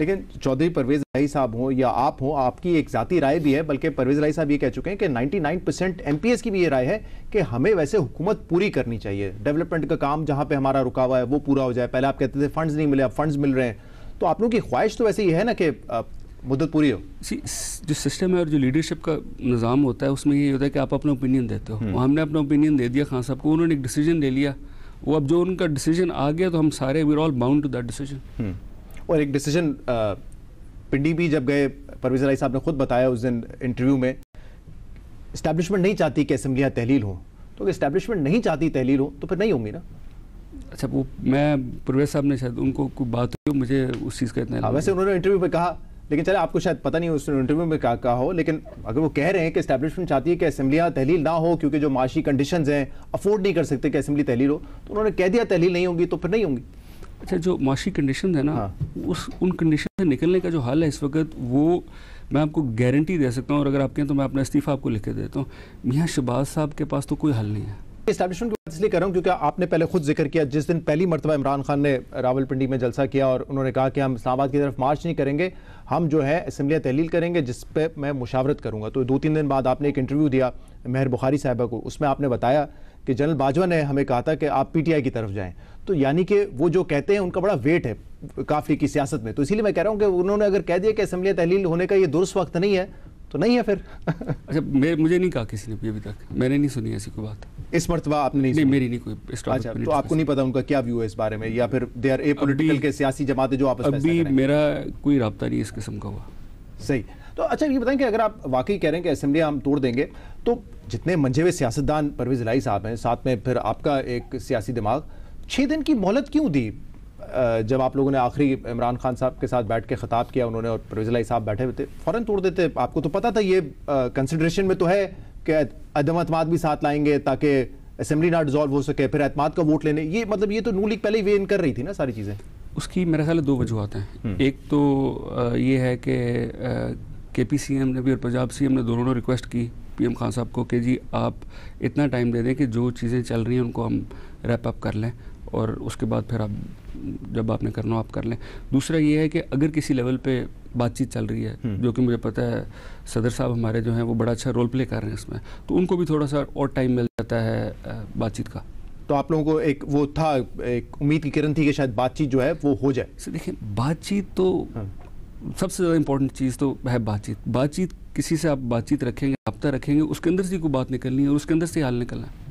लेकिन चौधरी परवेज राई साहब हो या आप हो आपकी एक जाती राय भी है बल्कि परवेज राई साहब ये कह चुके हैं कि 99 परसेंट एम की भी ये राय है कि हमें वैसे हुकूमत पूरी करनी चाहिए डेवलपमेंट का काम जहाँ पे हमारा रुका हुआ है वो पूरा हो जाए पहले आप कहते थे फंड्स नहीं मिले अब फंड्स मिल रहे हैं तो आप लोगों की ख्वाहिश तो वैसे ही है ना कि मुद्दत पूरी हो सी जो सिस्टम है और जो लीडरशिप का निज़ाम होता है उसमें ये होता है कि आप अपना ओपिनियन देते हो हम्म। हमने अपना ओपिनियन दे दिया खान साहब को उन्होंने एक डिसीजन ले लिया वो अब जो उनका डिसीजन आ गया तो हम सारे we're all bound to that decision और एक डिसीजन पिंडी uh, भी जब गए परवेज राय साहब ने खुद बताया उस दिन इंटरव्यू में इस्टेब्लिशमेंट नहीं चाहती कि असम्बलियाँ तहलील हो तो अगर इस्टेब्लिशमेंट नहीं चाहती तहलील हो तो फिर नहीं होंगी ना अच्छा वो मैं परवेज साहब ने शायद उनको कोई बात हुई मुझे उस चीज़ का इतना हाँ, वैसे उन्होंने इंटरव्यू में कहा लेकिन चले आपको शायद पता नहीं उसने इंटरव्यू में क्या कहा हो लेकिन अगर वो कह रहे हैं कि इस्टेब्लिशमेंट चाहती है कि असम्बलियाँ तहलील ना हो क्योंकि जो माशी कंडीशन हैं अफोर्ड नहीं कर सकते कि असम्बली तहलील हो तो उन्होंने कह दिया तहलील नहीं होगी तो फिर नहीं होंगी अच्छा जो माशी कंडीशन है ना हाँ। उस उन कंडीशन से निकलने का जो हाल है इस वक्त वो मैं आपको गारंटी दे सकता हूँ और अगर आप कहें तो मैं अपना इस्तीफ़ा आपको लिख के देता हूँ मियाँ शहबाज साहब के पास तो कोई हल नहीं है इस्टेब्लिशमेंट की इसलिए कर रहा हूँ क्योंकि आपने पहले खुद जिक्र किया जिस दिन पहली मरतबा इमरान खान ने रावलपिंडी में जलसा किया और उन्होंने कहा कि हम इस्लाबाद की तरफ मार्च नहीं करेंगे हम जो है असम्बलियाँ तहलील करेंगे जिस पर मैं मुशावरत करूँगा तो दो तीन दिन बाद आपने एक इंटरव्यू दिया मेहर बुखारी साहबा को उसमें आपने बताया कि जनरल बाजवा ने हमें कहा था कि आप आई की तरफ जाएँ तो यानी कि वो जो कहते हैं उनका बड़ा वेट है काफ़ी की सियासत में तो इसीलिए मैं कह रहा हूँ कि उन्होंने अगर कह दिया कि असम्बली तहलील होने का ये दुरुस्त वक्त नहीं है तो नहीं है फिर अच्छा मैं मुझे नहीं कहा किसी ने भी अभी तक मैंने नहीं सुनी ऐसी कोई बात इस मरतबा आपने नहीं, नहीं मेरी नहीं कोई अच्छा तो आपको नहीं पता उनका क्या व्यू है इस बारे में या फिर दे आर ए पोलिटिकल के सियासी जमाते जो आप अभी मेरा कोई रबता नहीं इस किस्म का हुआ सही तो अच्छा ये बताएं कि अगर आप वाकई कह रहे हैं कि असेंबली हम तोड़ देंगे तो जितने मंझे हुए सियासतदान परवेज लाई साहब हैं साथ में फिर आपका एक सियासी दिमाग छः दिन की मोहलत क्यों दी जब आप लोगों ने आखिरी इमरान खान साहब के साथ बैठ के ख़ताब किया उन्होंने और परवेजलाई साहब बैठे हुए थे फ़ौरन तोड़ देते आपको तो पता था ये कंसिड्रेशन में तो है कि अदम अतमाद भी साथ लाएंगे ताकि असम्बली ना डिजॉल्व हो सके फिर एतमाद का वोट लेने ये मतलब ये तो नू लीग पहले ही वे इन कर रही थी ना सारी चीज़ें उसकी मेरे ख्याल दो वजूहत हैं हम्म। एक तो ये है कि के पी सी एम ने भी और पंजाब सी एम ने दोनों ने रिक्वेस्ट की पी एम खान साहब को कि जी आप इतना टाइम दे दें कि जो चीज़ें चल रही हैं उनको हम रैप अप कर लें और उसके बाद फिर आप जब आपने करना हो आप कर लें दूसरा ये है कि अगर किसी लेवल पे बातचीत चल रही है हम्म। जो कि मुझे पता है सदर साहब हमारे जो हैं वो बड़ा अच्छा रोल प्ले कर रहे हैं इसमें तो उनको भी थोड़ा सा और टाइम मिल जाता है बातचीत का तो आप लोगों को एक वो था एक उम्मीद की किरण थी कि शायद बातचीत जो है वो हो जाए देखिए बातचीत तो हाँ। सबसे ज़्यादा इंपॉर्टेंट चीज़ तो है बातचीत बातचीत किसी से आप बातचीत रखेंगे रबता रखेंगे उसके अंदर से कोई बात निकलनी है और उसके अंदर से हाल निकलना है